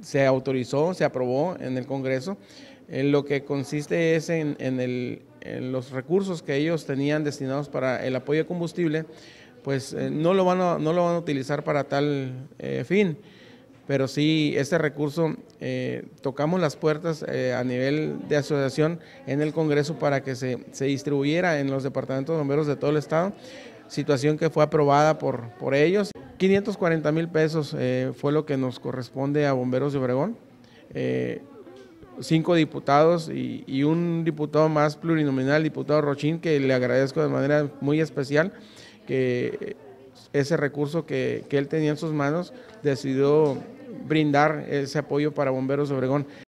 se autorizó, se aprobó en el Congreso. lo que consiste es en, los recursos que ellos tenían destinados para el apoyo de combustible, pues eh, no, lo van a, no lo van a utilizar para tal eh, fin. Pero sí, este recurso, eh, tocamos las puertas a nivel de asociación en el Congreso para que se, distribuyera en los departamentos de bomberos de todo el Estado, situación que fue aprobada por, por ellos. 540 mil pesos eh, fue lo que nos corresponde a Bomberos de Obregón. Eh, cinco diputados y, un diputado más plurinominal, diputado Rochín, que le agradezco de manera muy especial que ese recurso que él tenía en sus manos decidió brindar ese apoyo para Bomberos de Obregón.